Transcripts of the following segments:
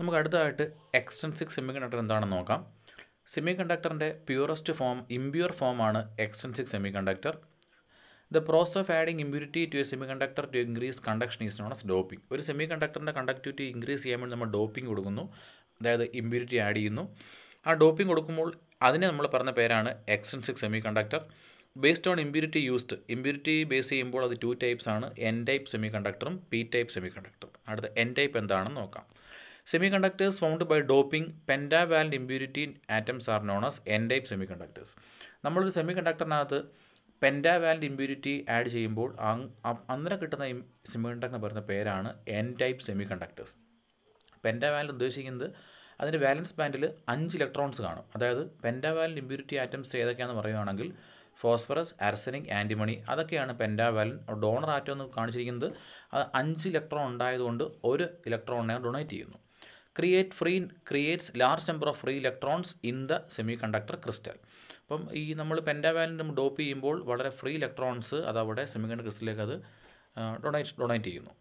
നമുക്ക് അടുത്തതായിട്ട് extrinsic semiconductor എന്താണെന്ന് നോക്കാം സെമി കണ്ടക്ടറിൻ്റെ പ്യൂറസ്റ്റ് ഫോം ഇമ്പ്യൂർ ഫോമാണ് extrinsic semiconductor the process of adding impurity to a semiconductor to increase conduction is known as doping ഒരു semi കണ്ടക്ടറിൻ്റെ conductivity increase ചെയ്യാൻ വേണ്ടി നമ്മൾ ഡോപ്പിംഗ് കൊടുക്കുന്നു അതായത് ഇമ്പ്യൂരിറ്റി ആഡ് ചെയ്യുന്നു ആ ഡോപ്പിംഗ് കൊടുക്കുമ്പോൾ അതിനെ നമ്മൾ പറഞ്ഞ പേരാണ് extrinsic semiconductor based on impurity used impurity base ചെയ്യുമ്പോൾ അത് ടു ടൈപ്സ് ആണ് എൻ ടൈപ്പ് സെമി കണ്ടക്ടറും പി ടൈപ്പ് സെമി കണ്ടക്ടറും അടുത്ത എൻ ടൈപ്പ് എന്താണെന്ന് നോക്കാം Semiconductors found by doping impurity atoms are known as N type semiconductors നമ്മളൊരു semi കണ്ടക്ടറിനകത്ത് പെൻറ്റാവാലൻ്റ് ഇമ്പ്യൂരിറ്റി ആഡ് ചെയ്യുമ്പോൾ അന്നേരം കിട്ടുന്ന സെമി കണ്ടക്ടർ പറയുന്ന പേരാണ് N type semiconductors pentavalent ഉദ്ദേശിക്കുന്നത് അതിൻ്റെ വാലൻസ് ബാൻഡിൽ അഞ്ച് ഇലക്ട്രോൺസ് കാണും അതായത് പെൻറ്റാവാലൻ്റ് ഇമ്പ്യൂരിറ്റി ആറ്റംസ് ഏതൊക്കെയാണെന്ന് പറയുകയാണെങ്കിൽ ഫോസ്ഫറസ് ആർസനിക് ആൻറ്റിമണി അതൊക്കെയാണ് പെൻറ്റാവാലൻ ഡോണർ ആറ്റം എന്ന് കാണിച്ചിരിക്കുന്നത് അത് അഞ്ച് ഇലക്ട്രോൺ ഉണ്ടായതുകൊണ്ട് ഒരു ഇലക്ട്രോണിനെ ഡൊണേറ്റ് ചെയ്യുന്നു create free creates large number of free electrons in the semiconductor crystal അപ്പം ഈ നമ്മൾ പെൻറ്റാവാലിൻ്റെ ഡോപ്പ് ചെയ്യുമ്പോൾ വളരെ ഫ്രീ ഇലക്ട്രോൺസ് അതവിടെ സെമി കണ്ടക്ടർ ക്രിസ്റ്റലിലേക്ക് അത് ഡൊണേറ്റ് ഡൊണേറ്റ് ചെയ്യുന്നു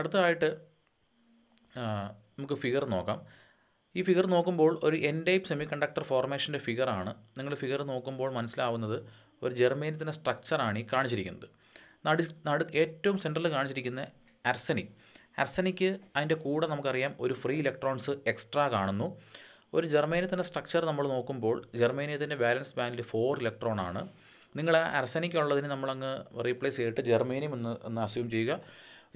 അടുത്തതായിട്ട് നമുക്ക് ഫിഗർ നോക്കാം ഈ ഫിഗർ നോക്കുമ്പോൾ ഒരു എൻ ടൈപ്പ് സെമി കണ്ടക്ടർ ഫോർമേഷൻ്റെ ഫിഗറാണ് നിങ്ങൾ ഫിഗർ നോക്കുമ്പോൾ മനസ്സിലാവുന്നത് ഒരു ജെർമേനിയത്തിൻ്റെ സ്ട്രക്ചറാണ് ഈ കാണിച്ചിരിക്കുന്നത് നടു നടു ഏറ്റവും സെൻട്രലിൽ കാണിച്ചിരിക്കുന്ന അർസനിക് അർസനിക്ക് അതിൻ്റെ കൂടെ നമുക്കറിയാം ഒരു ഫ്രീ ഇലക്ട്രോൺസ് എക്സ്ട്രാ കാണുന്നു ഒരു ജർമേനിയത്തിൻ്റെ സ്ട്രക്ചർ നമ്മൾ നോക്കുമ്പോൾ ജർമേനിയത്തിൻ്റെ ബാലൻസ് ബാൻഡിൽ ഫോർ ഇലക്ട്രോൺ ആണ് നിങ്ങൾ ആ ഉള്ളതിന് നമ്മളങ്ങ് റീപ്ലേസ് ചെയ്തിട്ട് ജർമേനിയം എന്ന് എന്ന് അസ്യൂം ചെയ്യുക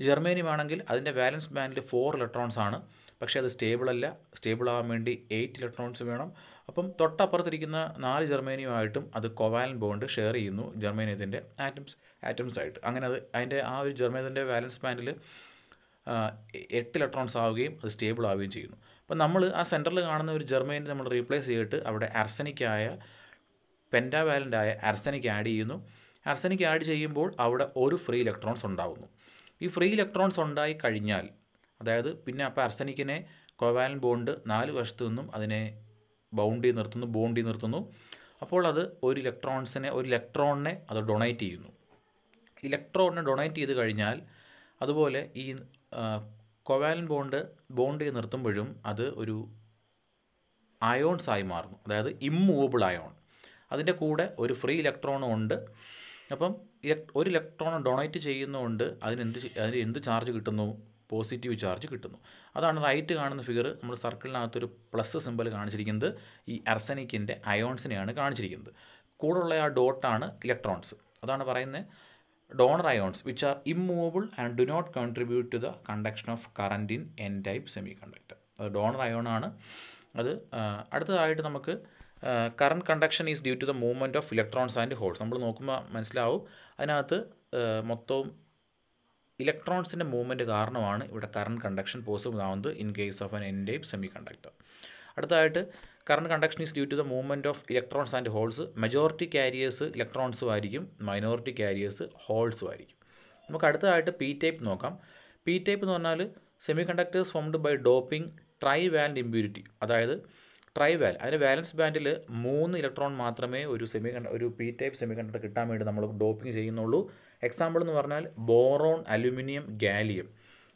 ജർമേനിയം ആണെങ്കിൽ അതിൻ്റെ ബാലൻസ് ബാൻഡിൽ ഫോർ ഇലക്ട്രോൺസ് ആണ് പക്ഷേ അത് സ്റ്റേബിൾ അല്ല സ്റ്റേബിൾ ആവാൻ വേണ്ടി എയ്റ്റ് ഇലക്ട്രോൺസ് വേണം അപ്പം തൊട്ടപ്പുറത്തിരിക്കുന്ന നാല് ജർമേനിയുമായിട്ടും അത് കൊവാലൻ ബോണ്ട് ഷെയർ ചെയ്യുന്നു ജർമേനിയത്തിൻ്റെ ആറ്റംസ് ആറ്റംസ് ആയിട്ട് അങ്ങനെ അത് അതിൻ്റെ ആ ഒരു ജർമേനിയത്തിൻ്റെ ബാലൻസ് ബാൻഡിൽ എട്ട് ഇലക്ട്രോൺസ് ആവുകയും അത് സ്റ്റേബിൾ ആവുകയും ചെയ്യുന്നു അപ്പോൾ നമ്മൾ ആ സെൻറ്ററിൽ കാണുന്ന ഒരു ജെർമൈനെ നമ്മൾ റീപ്ലേസ് ചെയ്തിട്ട് അവിടെ ആർസനിക്കായ ആയ ആർസനിക് ആഡ് ചെയ്യുന്നു ആർസനിക് ആഡ് ചെയ്യുമ്പോൾ അവിടെ ഒരു ഫ്രീ ഇലക്ട്രോൺസ് ഉണ്ടാകുന്നു ഈ ഫ്രീ ഇലക്ട്രോൺസ് ഉണ്ടായി കഴിഞ്ഞാൽ അതായത് പിന്നെ അപ്പോൾ ആർസനിക്കിനെ കോവാലൻ ബോണ്ട് നാല് വശത്തു നിന്നും അതിനെ ബൗണ്ട് ചെയ്ത് നിർത്തുന്നു ബോണ്ട് ചെയ്ത് നിർത്തുന്നു അപ്പോൾ അത് ഒരു ഇലക്ട്രോൺസിനെ ഒരു ഇലക്ട്രോണിനെ അത് ഡൊണേറ്റ് ചെയ്യുന്നു ഇലക്ട്രോണിനെ ഡൊണേറ്റ് ചെയ്ത് കഴിഞ്ഞാൽ അതുപോലെ ഈ കൊവാലൻ ബോണ്ട് ബോണ്ട് ചെയ്ത് നിർത്തുമ്പോഴും അത് ഒരു അയോൺസായി മാറുന്നു അതായത് ഇമ്മൂവബിൾ അയോൺ അതിൻ്റെ കൂടെ ഒരു ഫ്രീ ഇലക്ട്രോണും ഉണ്ട് അപ്പം ഒരു ഇലക്ട്രോൺ ഡൊണേറ്റ് ചെയ്യുന്നതുകൊണ്ട് അതിനെന്ത് അതിന് എന്ത് ചാർജ് കിട്ടുന്നു പോസിറ്റീവ് ചാർജ് കിട്ടുന്നു അതാണ് റൈറ്റ് കാണുന്ന ഫിഗർ നമ്മൾ സർക്കിളിനകത്തൊരു പ്ലസ് സിമ്പിൾ കാണിച്ചിരിക്കുന്നത് ഈ അർസനിക്കിൻ്റെ അയോൺസിനെയാണ് കാണിച്ചിരിക്കുന്നത് കൂടുള്ള ആ ഡോട്ടാണ് ഇലക്ട്രോൺസ് അതാണ് പറയുന്നത് donor ions which are immovable and do not contribute to the conduction of current in N type semiconductor അത് ഡോണർ അയോൺ ആണ് അത് അടുത്തതായിട്ട് നമുക്ക് current conduction is due to the movement of electrons and holes നമ്മൾ നോക്കുമ്പോൾ മനസ്സിലാവും അതിനകത്ത് മൊത്തവും ഇലക്ട്രോൺസിൻ്റെ മൂവ്മെൻറ്റ് കാരണമാണ് ഇവിടെ കറണ്ട് കണ്ടക്ഷൻ പോസിബിൾ ആവുന്നത് in case of an N type semiconductor അടുത്തതായിട്ട് current conduction is due to the movement of electrons and holes majority carriers ഇലക്ട്രോൺസും ആയിരിക്കും മൈനോറിറ്റി ക്യാരിയേഴ്സ് ഹോൾസും ആയിരിക്കും നമുക്ക് അടുത്തതായിട്ട് പി ടൈപ്പ് നോക്കാം പി ടൈപ്പ് എന്ന് പറഞ്ഞാൽ semiconductors formed by doping trivalent impurity അതായത് ട്രൈ വാൽ അതിൻ്റെ വാലൻസ് ബാൻഡിൽ മൂന്ന് ഇലക്ട്രോൺ മാത്രമേ ഒരു സെമി കണ്ട ഒരു പി ടൈപ്പ് സെമി കണ്ടക്ടർ കിട്ടാൻ വേണ്ടി നമ്മൾ ഡോപ്പിംഗ് ചെയ്യുന്നുള്ളൂ എക്സാമ്പിൾ എന്ന് പറഞ്ഞാൽ ബോറോൺ അലുമിനിയം ഗാലിയം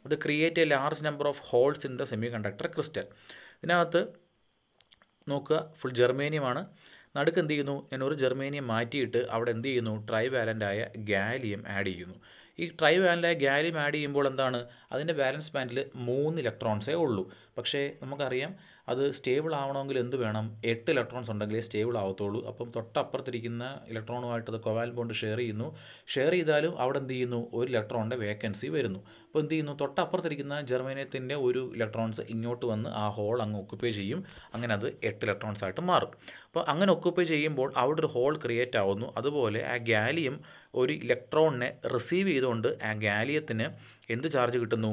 അത് create a large number of holes in the semiconductor crystal ഇതിനകത്ത് നോക്കുക ഫുൾ ജെർമേനിയമാണ് നടുക്ക് എന്ത് ചെയ്യുന്നു ഞാൻ ഒരു ജെർമേനിയം മാറ്റിയിട്ട് അവിടെ എന്ത് ചെയ്യുന്നു ട്രൈ വാലൻ്റായ ഗാലിയം ആഡ് ചെയ്യുന്നു ഈ ട്രൈ വാലൻ്റായ ഗാലിയം ആഡ് ചെയ്യുമ്പോൾ എന്താണ് അതിൻ്റെ ബാലൻസ് ബാൻഡിൽ മൂന്ന് ഇലക്ട്രോൺസേ ഉള്ളൂ പക്ഷേ നമുക്കറിയാം അത് സ്റ്റേബിൾ ആവണമെങ്കിൽ എന്ത് വേണം എട്ട് ഇലക്ട്രോൺസ് ഉണ്ടെങ്കിലേ സ്റ്റേബിൾ ആവത്തുള്ളൂ അപ്പം തൊട്ടപ്പുറത്തിരിക്കുന്ന ഇലക്ട്രോണുമായിട്ട് അത് കൊവാൽ ബോണ്ട് ഷെയർ ചെയ്യുന്നു ഷെയർ ചെയ്താലും അവിടെ എന്ത് ചെയ്യുന്നു ഒരു ഇലക്ട്രോണിൻ്റെ വേക്കൻസി വരുന്നു അപ്പോൾ എന്ത് ചെയ്യുന്നു തൊട്ടപ്പുറത്തിരിക്കുന്ന ജെർമേനിയത്തിൻ്റെ ഒരു ഇലക്ട്രോൺസ് ഇങ്ങോട്ട് വന്ന് ആ ഹോൾ അങ്ങ് ഒക്കുപ്പൈ ചെയ്യും അങ്ങനെ അത് എട്ട് ഇലക്ട്രോൺസ് ആയിട്ട് മാറും അപ്പോൾ അങ്ങനെ ഒക്കുപ്പൈ ചെയ്യുമ്പോൾ അവിടെ ഒരു ഹോൾ ക്രിയേറ്റ് ആവുന്നു അതുപോലെ ആ ഗാലിയം ഒരു ഇലക്ട്രോണിനെ റിസീവ് ചെയ്തുകൊണ്ട് ആ ഗാലിയത്തിന് എന്ത് ചാർജ് കിട്ടുന്നു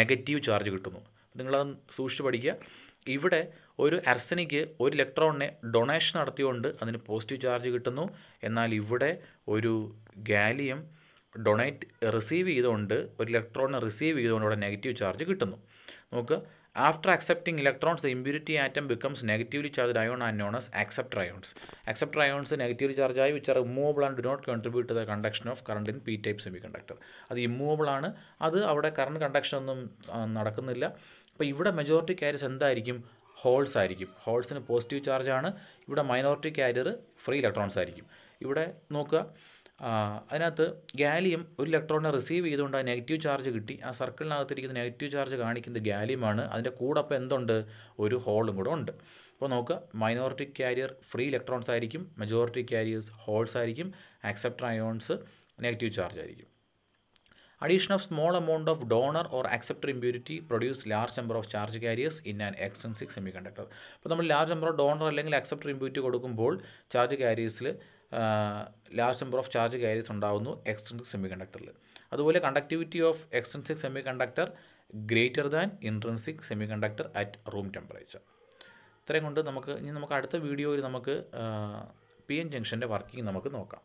നെഗറ്റീവ് ചാർജ് കിട്ടുന്നു നിങ്ങളത് സൂക്ഷിച്ച് പഠിക്കുക ഇവിടെ ഒരു അർസനിക്ക് ഒരു ഇലക്ട്രോണിനെ ഡൊണേഷൻ നടത്തിയുകൊണ്ട് അതിന് പോസിറ്റീവ് ചാർജ് കിട്ടുന്നു എന്നാൽ ഇവിടെ ഒരു ഗാലിയം ഡൊണേറ്റ് റിസീവ് ചെയ്തുകൊണ്ട് ഒരു ഇലക്ട്രോണിനെ റിസീവ് ചെയ്തുകൊണ്ട് ഇവിടെ നെഗറ്റീവ് ചാർജ് കിട്ടുന്നു നമുക്ക് after accepting electrons the impurity atom becomes negatively charge ion and known as acceptor ions acceptor ions negatively charge ആയി which are removable and do not contribute to the conduction of current in P type semiconductor അത് immovable ആണ് അത് അവിടെ current conduction ഒന്നും നടക്കുന്നില്ല അപ്പോൾ ഇവിടെ majority ക്യാരിയർസ് എന്തായിരിക്കും ഹോൾസ് ആയിരിക്കും ഹോൾസിന് പോസിറ്റീവ് ചാർജാണ് ഇവിടെ മൈനോറിറ്റി ക്യാരിയർ ഫ്രീ ഇലക്ട്രോൺസ് ആയിരിക്കും ഇവിടെ നോക്കുക അതിനകത്ത് ഗാലിയം ഒരു ഇലക്ട്രോണിനെ റിസീവ് ചെയ്തുകൊണ്ട് ആ നെഗറ്റീവ് ചാർജ് കിട്ടി ആ സർക്കിളിനകത്തിരിക്കുന്ന നെഗറ്റീവ് ചാർജ് കാണിക്കുന്നത് ഗാലിയമാണ് അതിൻ്റെ കൂടെ അപ്പോൾ എന്തുണ്ട് ഒരു ഹോളും കൂടെ ഉണ്ട് അപ്പോൾ നോക്കുക മൈനോറിറ്റി കാരിയർ ഫ്രീ ഇലക്ട്രോൺസ് ആയിരിക്കും മെജോറിറ്റി കാരിയേഴ്സ് ഹോൾസ് ആയിരിക്കും ആക്സെപ്റ്റർ അയോൺസ് നെഗറ്റീവ് ചാർജ് ആയിരിക്കും addition Addition of small amount of donor or acceptor impurity produce large number of charge carriers in an semiconductor അപ്പോൾ നമ്മൾ large number of donor അല്ലെങ്കിൽ acceptor impurity കൊടുക്കുമ്പോൾ charge കാരിയേഴ്സിൽ large number of charge carriers ഉണ്ടാകുന്നു extrinsic semi കണ്ടക്ടറിൽ അതുപോലെ conductivity of extrinsic semiconductor greater than intrinsic semiconductor at room temperature ഇത്രയും കൊണ്ട് നമുക്ക് ഇനി നമുക്ക് അടുത്ത വീഡിയോയിൽ നമുക്ക് പി എൻ ജംഗ്ഷൻ്റെ വർക്കിംഗ് നമുക്ക് നോക്കാം